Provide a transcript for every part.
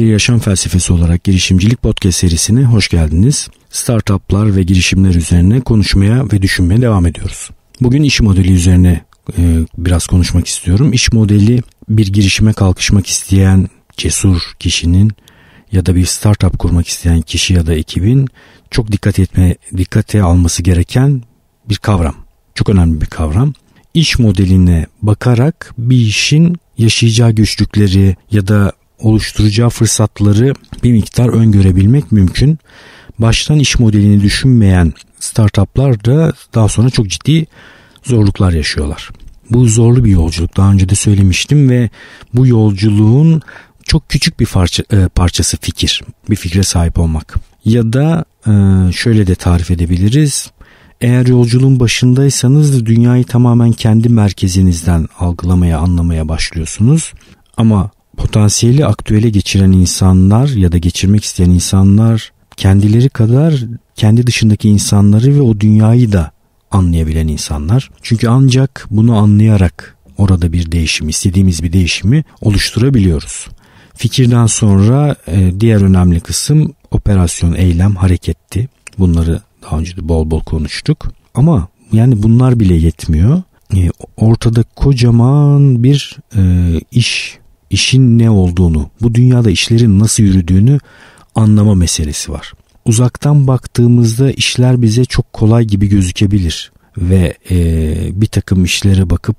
Bir Yaşam Felsefesi olarak girişimcilik podcast serisine hoş geldiniz. Startuplar ve girişimler üzerine konuşmaya ve düşünmeye devam ediyoruz. Bugün iş modeli üzerine e, biraz konuşmak istiyorum. İş modeli bir girişime kalkışmak isteyen cesur kişinin ya da bir startup kurmak isteyen kişi ya da ekibin çok dikkat etme dikkate alması gereken bir kavram. Çok önemli bir kavram. İş modeline bakarak bir işin yaşayacağı güçlükleri ya da oluşturacağı fırsatları bir miktar öngörebilmek mümkün. Baştan iş modelini düşünmeyen startuplar da daha sonra çok ciddi zorluklar yaşıyorlar. Bu zorlu bir yolculuk. Daha önce de söylemiştim ve bu yolculuğun çok küçük bir parça, e, parçası fikir. Bir fikre sahip olmak. Ya da e, şöyle de tarif edebiliriz. Eğer yolculuğun başındaysanız dünyayı tamamen kendi merkezinizden algılamaya, anlamaya başlıyorsunuz. Ama potansiyeli aktüele geçiren insanlar ya da geçirmek isteyen insanlar kendileri kadar kendi dışındaki insanları ve o dünyayı da anlayabilen insanlar. Çünkü ancak bunu anlayarak orada bir değişim, istediğimiz bir değişimi oluşturabiliyoruz. Fikirden sonra e, diğer önemli kısım operasyon, eylem, hareketti. Bunları daha önce de bol bol konuştuk. Ama yani bunlar bile yetmiyor. E, ortada kocaman bir e, iş işin ne olduğunu, bu dünyada işlerin nasıl yürüdüğünü anlama meselesi var. Uzaktan baktığımızda işler bize çok kolay gibi gözükebilir ve e, bir takım işlere bakıp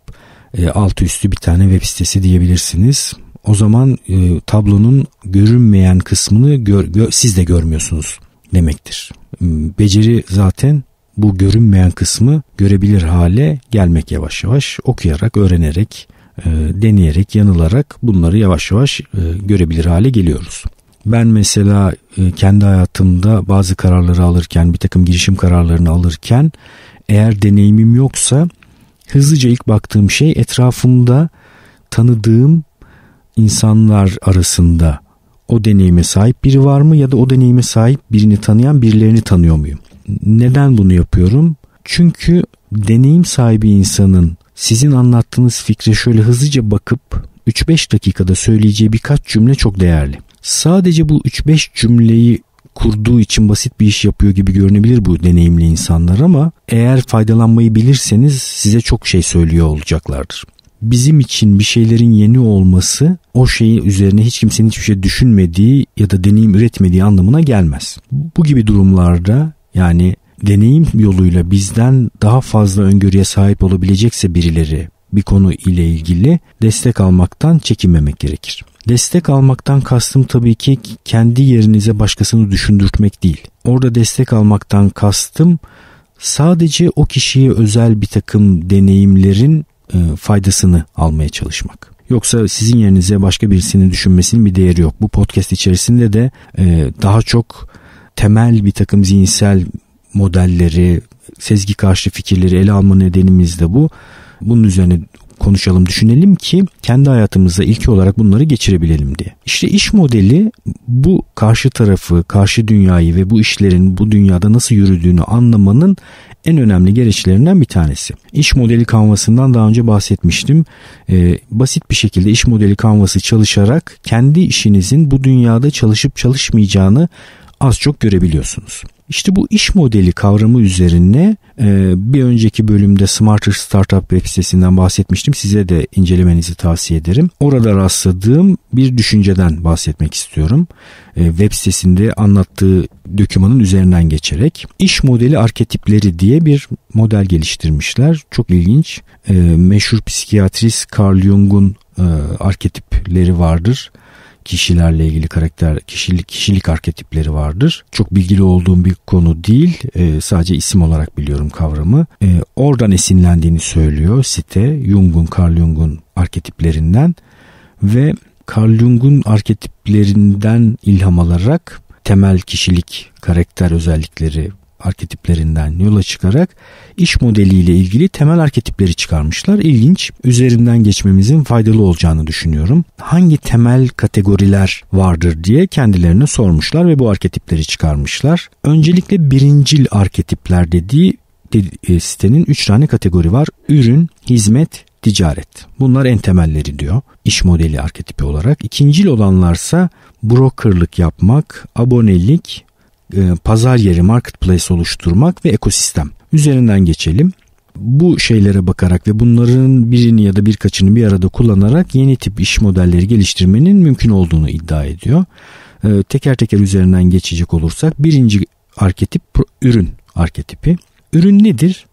e, altı üstü bir tane web sitesi diyebilirsiniz. O zaman e, tablonun görünmeyen kısmını gör, gö, siz de görmüyorsunuz demektir. Hmm, beceri zaten bu görünmeyen kısmı görebilir hale gelmek yavaş yavaş okuyarak, öğrenerek, e, deneyerek, yanılarak bunları yavaş yavaş e, görebilir hale geliyoruz. Ben mesela e, kendi hayatımda bazı kararları alırken, bir takım girişim kararlarını alırken eğer deneyimim yoksa hızlıca ilk baktığım şey etrafımda tanıdığım insanlar arasında o deneyime sahip biri var mı ya da o deneyime sahip birini tanıyan birilerini tanıyor muyum? Neden bunu yapıyorum? Çünkü deneyim sahibi insanın sizin anlattığınız fikre şöyle hızlıca bakıp 3-5 dakikada söyleyeceği birkaç cümle çok değerli. Sadece bu 3-5 cümleyi kurduğu için basit bir iş yapıyor gibi görünebilir bu deneyimli insanlar ama eğer faydalanmayı bilirseniz size çok şey söylüyor olacaklardır. Bizim için bir şeylerin yeni olması o şeyi üzerine hiç kimsenin hiçbir şey düşünmediği ya da deneyim üretmediği anlamına gelmez. Bu gibi durumlarda yani deneyim yoluyla bizden daha fazla öngörüye sahip olabilecekse birileri bir konu ile ilgili destek almaktan çekinmemek gerekir. Destek almaktan kastım tabii ki kendi yerinize başkasını düşündürtmek değil. Orada destek almaktan kastım sadece o kişiye özel bir takım deneyimlerin e, faydasını almaya çalışmak. Yoksa sizin yerinize başka birisini düşünmesinin bir değeri yok. Bu podcast içerisinde de e, daha çok temel bir takım zihinsel modelleri, sezgi karşı fikirleri ele alma nedenimiz de bu. Bunun üzerine konuşalım, düşünelim ki kendi hayatımızda ilki olarak bunları geçirebilelim diye. İşte iş modeli bu karşı tarafı, karşı dünyayı ve bu işlerin bu dünyada nasıl yürüdüğünü anlamanın en önemli gereçlerinden bir tanesi. İş modeli kanvasından daha önce bahsetmiştim. Ee, basit bir şekilde iş modeli kanvası çalışarak kendi işinizin bu dünyada çalışıp çalışmayacağını az çok görebiliyorsunuz. İşte bu iş modeli kavramı üzerine e, bir önceki bölümde Smarter Startup web sitesinden bahsetmiştim. Size de incelemenizi tavsiye ederim. Orada rastladığım bir düşünceden bahsetmek istiyorum. E, web sitesinde anlattığı dokümanın üzerinden geçerek iş modeli arketipleri diye bir model geliştirmişler. Çok ilginç. E, meşhur psikiyatrist Carl Jung'un arketipleri vardır kişilerle ilgili karakter kişilik kişilik arketipleri vardır. Çok bilgili olduğum bir konu değil. E, sadece isim olarak biliyorum kavramı. E, oradan esinlendiğini söylüyor site Jung'un Carl Jung'un arketiplerinden ve Carl Jung'un arketiplerinden ilham alarak temel kişilik karakter özellikleri arketiplerinden yola çıkarak iş modeliyle ilgili temel arketipleri çıkarmışlar. İlginç. Üzerinden geçmemizin faydalı olacağını düşünüyorum. Hangi temel kategoriler vardır diye kendilerine sormuşlar ve bu arketipleri çıkarmışlar. Öncelikle birincil arketipler dediği e, sitenin 3 tane kategori var. Ürün, hizmet, ticaret. Bunlar en temelleri diyor İş modeli arketipi olarak. İkincil olanlarsa brokerlık yapmak, abonelik e, pazar yeri marketplace oluşturmak ve ekosistem. Üzerinden geçelim. Bu şeylere bakarak ve bunların birini ya da birkaçını bir arada kullanarak yeni tip iş modelleri geliştirmenin mümkün olduğunu iddia ediyor. E, teker teker üzerinden geçecek olursak birinci arketip ürün arketipi. Ürün nedir?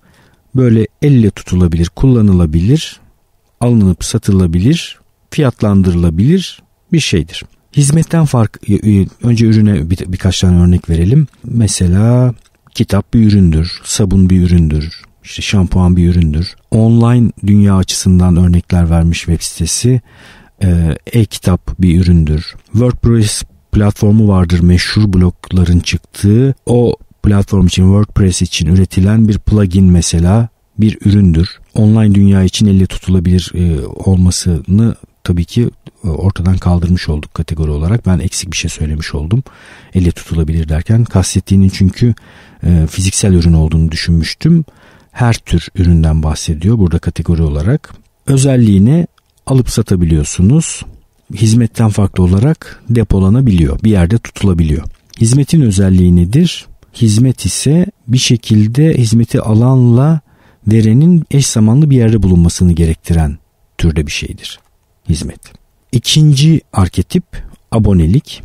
Böyle elle tutulabilir, kullanılabilir, alınıp satılabilir, fiyatlandırılabilir bir şeydir. Hizmetten fark e, e, önce ürüne bir, birkaç tane örnek verelim. Mesela kitap bir üründür, sabun bir üründür, işte şampuan bir üründür. Online dünya açısından örnekler vermiş web sitesi e, e-kitap bir üründür. WordPress platformu vardır meşhur blogların çıktığı. O platform için WordPress için üretilen bir plugin mesela bir üründür. Online dünya için elle tutulabilir e, olmasını tabii ki e, ortadan kaldırmış olduk kategori olarak. Ben eksik bir şey söylemiş oldum. Elle tutulabilir derken kastettiğinin çünkü e, fiziksel ürün olduğunu düşünmüştüm. Her tür üründen bahsediyor burada kategori olarak. Özelliğini alıp satabiliyorsunuz. Hizmetten farklı olarak depolanabiliyor. Bir yerde tutulabiliyor. Hizmetin özelliği nedir? Hizmet ise bir şekilde hizmeti alanla verenin eş zamanlı bir yerde bulunmasını gerektiren türde bir şeydir hizmet. İkinci arketip abonelik.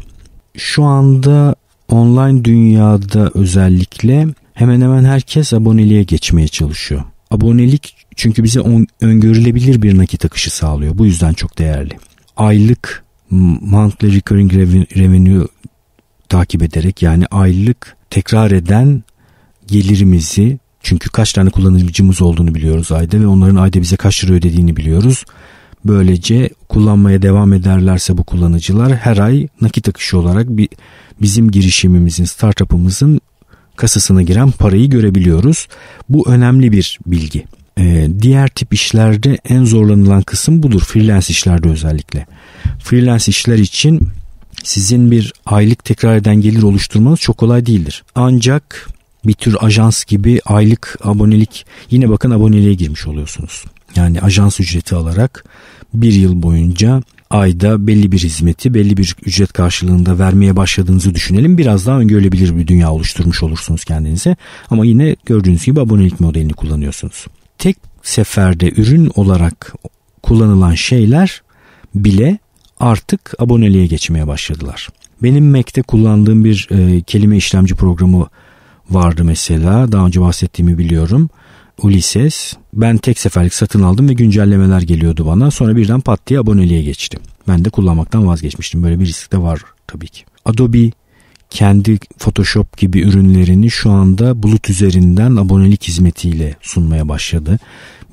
Şu anda online dünyada özellikle hemen hemen herkes aboneliğe geçmeye çalışıyor. Abonelik çünkü bize on, öngörülebilir bir nakit akışı sağlıyor. Bu yüzden çok değerli. Aylık monthly recurring revenue takip ederek yani aylık tekrar eden gelirimizi çünkü kaç tane kullanıcımız olduğunu biliyoruz ayda ve onların ayda bize kaç lira ödediğini biliyoruz. Böylece kullanmaya devam ederlerse bu kullanıcılar her ay nakit akışı olarak bir, bizim girişimimizin, startup'ımızın kasasına giren parayı görebiliyoruz. Bu önemli bir bilgi. Ee, diğer tip işlerde en zorlanılan kısım budur. Freelance işlerde özellikle. Freelance işler için sizin bir aylık tekrar eden gelir oluşturmanız çok kolay değildir. Ancak bir tür ajans gibi aylık abonelik yine bakın aboneliğe girmiş oluyorsunuz yani ajans ücreti alarak bir yıl boyunca ayda belli bir hizmeti belli bir ücret karşılığında vermeye başladığınızı düşünelim. Biraz daha öngörülebilir bir dünya oluşturmuş olursunuz kendinize ama yine gördüğünüz gibi abonelik modelini kullanıyorsunuz. Tek seferde ürün olarak kullanılan şeyler bile artık aboneliğe geçmeye başladılar. Benim Mac'te kullandığım bir e, kelime işlemci programı vardı mesela. Daha önce bahsettiğimi biliyorum. Ulysses. Ben tek seferlik satın aldım ve güncellemeler geliyordu bana. Sonra birden pat diye aboneliğe geçtim. Ben de kullanmaktan vazgeçmiştim. Böyle bir risk de var tabii ki. Adobe kendi Photoshop gibi ürünlerini şu anda bulut üzerinden abonelik hizmetiyle sunmaya başladı.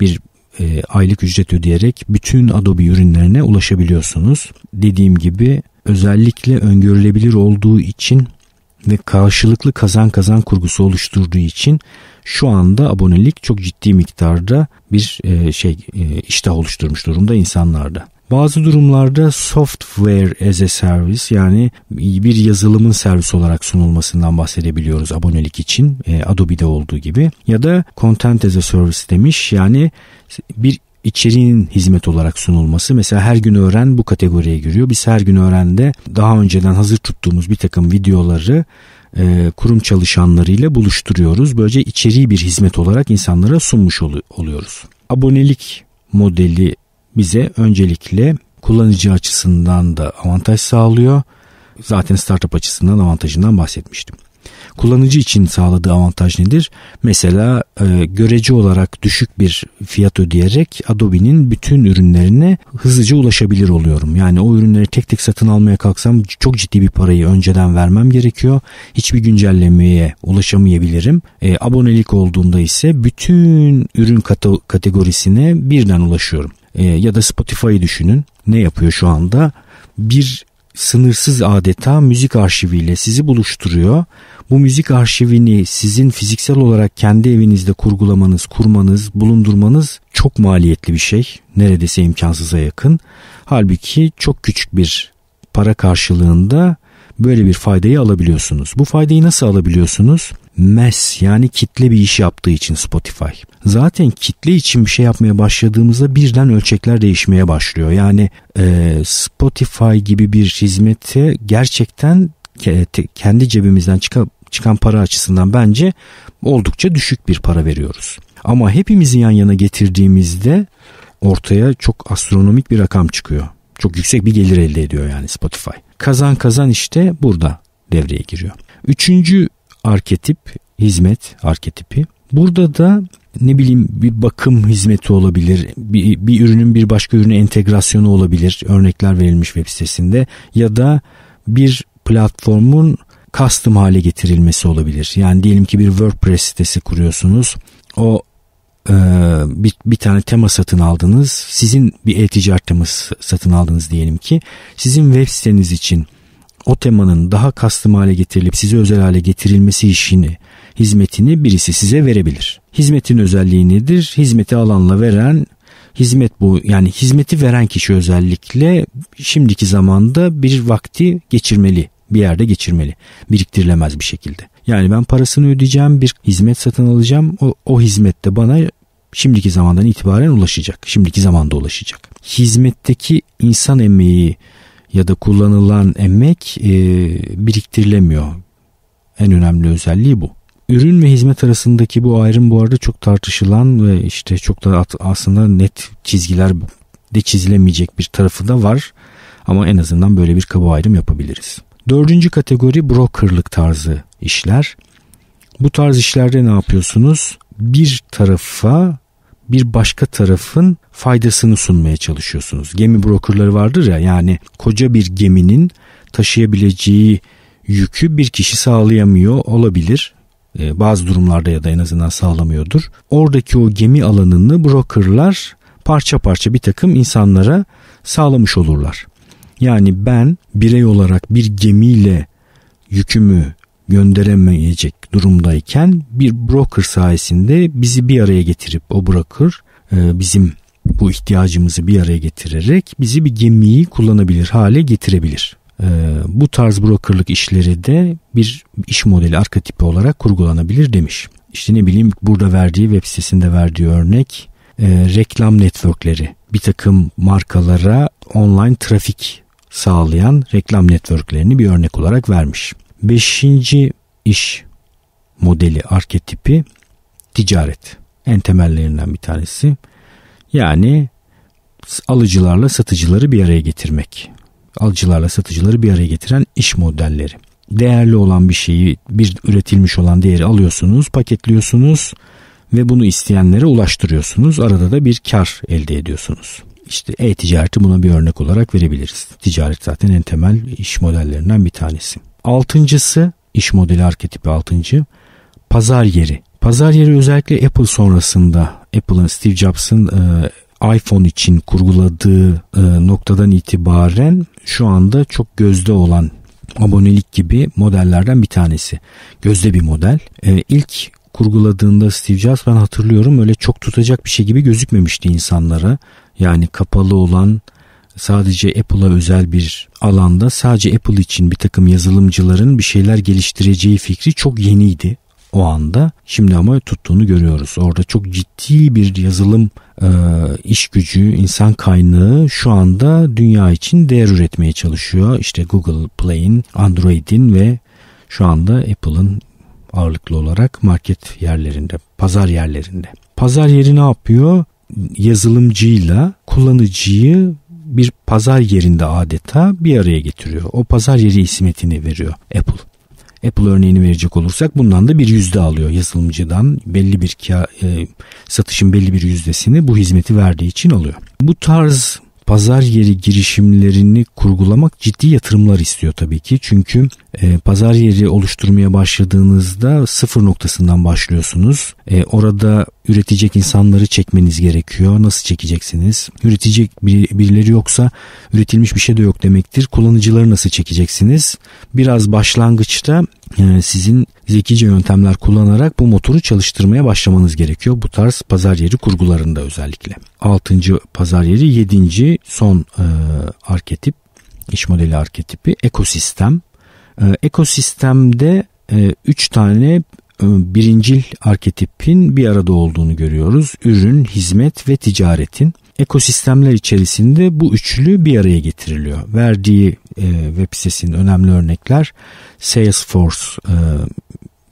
Bir e, aylık ücret ödeyerek bütün Adobe ürünlerine ulaşabiliyorsunuz. Dediğim gibi özellikle öngörülebilir olduğu için ve karşılıklı kazan kazan kurgusu oluşturduğu için şu anda abonelik çok ciddi miktarda bir e, şey e, iştah oluşturmuş durumda insanlarda. Bazı durumlarda software as a service yani bir yazılımın servis olarak sunulmasından bahsedebiliyoruz abonelik için e, Adobe'de olduğu gibi ya da content as a service demiş yani bir içeriğin hizmet olarak sunulması mesela her gün öğren bu kategoriye giriyor. Biz her gün öğrende daha önceden hazır tuttuğumuz bir takım videoları e, kurum çalışanlarıyla buluşturuyoruz. Böylece içeriği bir hizmet olarak insanlara sunmuş ol- oluyoruz. Abonelik modeli bize öncelikle kullanıcı açısından da avantaj sağlıyor. Zaten startup açısından avantajından bahsetmiştim. Kullanıcı için sağladığı avantaj nedir? Mesela e, görece olarak düşük bir fiyat ödeyerek Adobe'nin bütün ürünlerine hızlıca ulaşabilir oluyorum. Yani o ürünleri tek tek satın almaya kalksam çok ciddi bir parayı önceden vermem gerekiyor. Hiçbir güncellemeye ulaşamayabilirim. E, abonelik olduğunda ise bütün ürün kategorisine birden ulaşıyorum. E, ya da Spotify'ı düşünün. Ne yapıyor şu anda? bir sınırsız adeta müzik arşiviyle sizi buluşturuyor. Bu müzik arşivini sizin fiziksel olarak kendi evinizde kurgulamanız, kurmanız, bulundurmanız çok maliyetli bir şey. Neredeyse imkansıza yakın. Halbuki çok küçük bir para karşılığında böyle bir faydayı alabiliyorsunuz. Bu faydayı nasıl alabiliyorsunuz? MES yani kitle bir iş yaptığı için Spotify. Zaten kitle için bir şey yapmaya başladığımızda birden ölçekler değişmeye başlıyor. Yani e, Spotify gibi bir hizmeti gerçekten kendi cebimizden çıkan, çıkan para açısından bence oldukça düşük bir para veriyoruz. Ama hepimizi yan yana getirdiğimizde ortaya çok astronomik bir rakam çıkıyor. Çok yüksek bir gelir elde ediyor yani Spotify. Kazan kazan işte burada devreye giriyor. Üçüncü arketip hizmet arketipi. Burada da ne bileyim bir bakım hizmeti olabilir, bir, bir ürünün bir başka ürüne entegrasyonu olabilir. Örnekler verilmiş web sitesinde ya da bir platformun custom hale getirilmesi olabilir. Yani diyelim ki bir WordPress sitesi kuruyorsunuz. O e, bir, bir tane tema satın aldınız. Sizin bir e-ticaret teması satın aldınız diyelim ki. Sizin web siteniz için o temanın daha kastım hale getirilip size özel hale getirilmesi işini, hizmetini birisi size verebilir. Hizmetin özelliği nedir? Hizmeti alanla veren hizmet bu yani hizmeti veren kişi özellikle şimdiki zamanda bir vakti geçirmeli bir yerde geçirmeli biriktirilemez bir şekilde. Yani ben parasını ödeyeceğim bir hizmet satın alacağım o, o hizmette bana şimdiki zamandan itibaren ulaşacak. Şimdiki zamanda ulaşacak. Hizmetteki insan emeği ya da kullanılan emek e, biriktirilemiyor. En önemli özelliği bu. Ürün ve hizmet arasındaki bu ayrım bu arada çok tartışılan ve işte çok da aslında net çizgiler de çizilemeyecek bir tarafı da var. Ama en azından böyle bir kaba ayrım yapabiliriz. Dördüncü kategori brokerlık tarzı işler. Bu tarz işlerde ne yapıyorsunuz? Bir tarafa bir başka tarafın faydasını sunmaya çalışıyorsunuz. Gemi brokerları vardır ya yani koca bir geminin taşıyabileceği yükü bir kişi sağlayamıyor olabilir. Ee, bazı durumlarda ya da en azından sağlamıyordur. Oradaki o gemi alanını brokerlar parça parça bir takım insanlara sağlamış olurlar. Yani ben birey olarak bir gemiyle yükümü gönderemeyecek durumdayken bir broker sayesinde bizi bir araya getirip o broker e, bizim bu ihtiyacımızı bir araya getirerek bizi bir gemiyi kullanabilir hale getirebilir. E, bu tarz brokerlık işleri de bir iş modeli arketipi olarak kurgulanabilir demiş. İşte ne bileyim burada verdiği web sitesinde verdiği örnek e, reklam networkleri bir takım markalara online trafik sağlayan reklam networklerini bir örnek olarak vermiş. Beşinci iş modeli arketipi ticaret. En temellerinden bir tanesi. Yani alıcılarla satıcıları bir araya getirmek. Alıcılarla satıcıları bir araya getiren iş modelleri. Değerli olan bir şeyi, bir üretilmiş olan değeri alıyorsunuz, paketliyorsunuz ve bunu isteyenlere ulaştırıyorsunuz. Arada da bir kar elde ediyorsunuz. İşte e-ticareti buna bir örnek olarak verebiliriz. Ticaret zaten en temel iş modellerinden bir tanesi. Altıncısı iş modeli arketipi altıncı pazar yeri. Pazar yeri özellikle Apple sonrasında Apple'ın Steve Jobs'ın e, iPhone için kurguladığı e, noktadan itibaren şu anda çok gözde olan abonelik gibi modellerden bir tanesi. Gözde bir model. E, ilk kurguladığında Steve Jobs ben hatırlıyorum öyle çok tutacak bir şey gibi gözükmemişti insanlara. Yani kapalı olan sadece Apple'a özel bir alanda sadece Apple için bir takım yazılımcıların bir şeyler geliştireceği fikri çok yeniydi o anda. Şimdi ama tuttuğunu görüyoruz. Orada çok ciddi bir yazılım e, iş gücü, insan kaynağı şu anda dünya için değer üretmeye çalışıyor. İşte Google Play'in, Android'in ve şu anda Apple'ın ağırlıklı olarak market yerlerinde, pazar yerlerinde. Pazar yeri ne yapıyor? Yazılımcıyla kullanıcıyı bir pazar yerinde adeta bir araya getiriyor. O pazar yeri ismetini veriyor Apple. Apple örneğini verecek olursak bundan da bir yüzde alıyor yazılımcıdan belli bir e, satışın belli bir yüzdesini bu hizmeti verdiği için alıyor. Bu tarz pazar yeri girişimlerini kurgulamak ciddi yatırımlar istiyor tabii ki. Çünkü e, pazar yeri oluşturmaya başladığınızda sıfır noktasından başlıyorsunuz. E, orada üretecek insanları çekmeniz gerekiyor. Nasıl çekeceksiniz? Üretecek bir, birileri yoksa üretilmiş bir şey de yok demektir. Kullanıcıları nasıl çekeceksiniz? Biraz başlangıçta yani ee, sizin zekice yöntemler kullanarak bu motoru çalıştırmaya başlamanız gerekiyor. Bu tarz pazar yeri kurgularında özellikle. 6. pazar yeri 7. son e, arketip, iş modeli arketipi ekosistem. E, ekosistemde 3 e, tane e, birincil arketipin bir arada olduğunu görüyoruz. Ürün, hizmet ve ticaretin ekosistemler içerisinde bu üçlü bir araya getiriliyor. Verdiği e, web sitesinin önemli örnekler Salesforce e,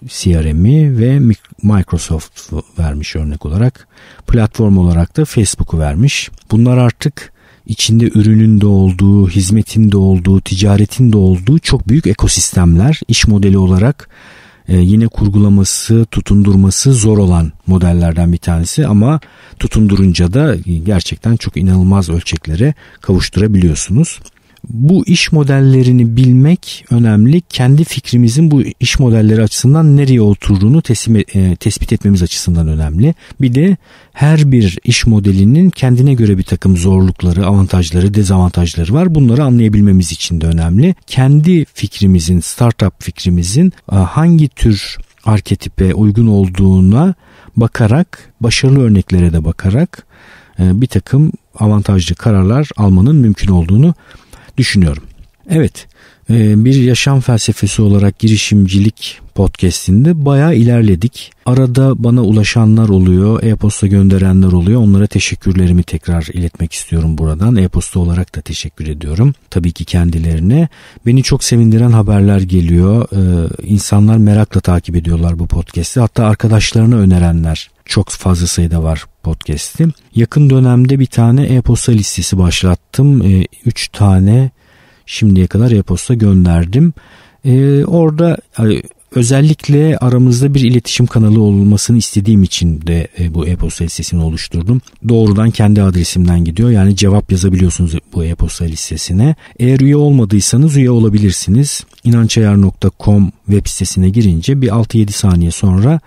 CRM'i ve Microsoft vermiş örnek olarak. Platform olarak da Facebook'u vermiş. Bunlar artık içinde ürünün de olduğu, hizmetin de olduğu, ticaretin de olduğu çok büyük ekosistemler. iş modeli olarak e, yine kurgulaması, tutundurması zor olan modellerden bir tanesi ama tutundurunca da gerçekten çok inanılmaz ölçeklere kavuşturabiliyorsunuz bu iş modellerini bilmek önemli. Kendi fikrimizin bu iş modelleri açısından nereye oturduğunu teslim, e, tespit etmemiz açısından önemli. Bir de her bir iş modelinin kendine göre bir takım zorlukları, avantajları, dezavantajları var. Bunları anlayabilmemiz için de önemli. Kendi fikrimizin, startup fikrimizin e, hangi tür arketipe uygun olduğuna bakarak, başarılı örneklere de bakarak e, bir takım avantajlı kararlar almanın mümkün olduğunu düşünüyorum. Evet ee, bir yaşam felsefesi olarak girişimcilik podcastinde bayağı ilerledik. Arada bana ulaşanlar oluyor, e-posta gönderenler oluyor. Onlara teşekkürlerimi tekrar iletmek istiyorum buradan. E-posta olarak da teşekkür ediyorum. Tabii ki kendilerine. Beni çok sevindiren haberler geliyor. Ee, insanlar merakla takip ediyorlar bu podcast'i. Hatta arkadaşlarına önerenler çok fazla sayıda var podcast'im. Yakın dönemde bir tane e-posta listesi başlattım. 3 ee, tane şimdiye kadar e-posta gönderdim. E, orada hani, özellikle aramızda bir iletişim kanalı olmasını istediğim için de e, bu e-posta listesini oluşturdum. Doğrudan kendi adresimden gidiyor. Yani cevap yazabiliyorsunuz bu e-posta listesine. Eğer üye olmadıysanız üye olabilirsiniz. inançayar.com web sitesine girince bir 6-7 saniye sonra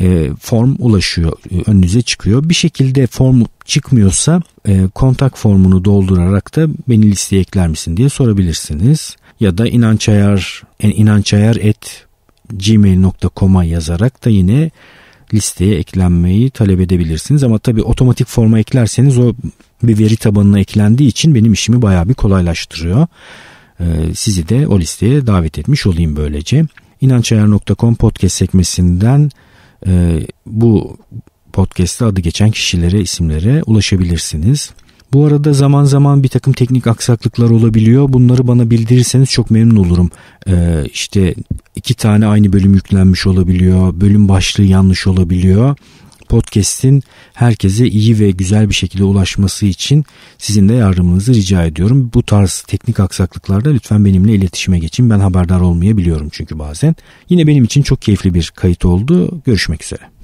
e, form ulaşıyor e, önünüze çıkıyor. Bir şekilde form çıkmıyorsa e, kontak formunu doldurarak da beni listeye ekler misin diye sorabilirsiniz. Ya da inançayar inançayar et gmail.com'a yazarak da yine listeye eklenmeyi talep edebilirsiniz. Ama tabi otomatik forma eklerseniz o bir veri tabanına eklendiği için benim işimi bayağı bir kolaylaştırıyor. Ee, sizi de o listeye davet etmiş olayım böylece. İnançayar.com podcast sekmesinden e, bu podcast'te adı geçen kişilere, isimlere ulaşabilirsiniz. Bu arada zaman zaman bir takım teknik aksaklıklar olabiliyor. Bunları bana bildirirseniz çok memnun olurum. Ee, işte iki tane aynı bölüm yüklenmiş olabiliyor. Bölüm başlığı yanlış olabiliyor podcast'in herkese iyi ve güzel bir şekilde ulaşması için sizin de yardımınızı rica ediyorum. Bu tarz teknik aksaklıklarda lütfen benimle iletişime geçin. Ben haberdar olmayabiliyorum çünkü bazen. Yine benim için çok keyifli bir kayıt oldu. Görüşmek üzere.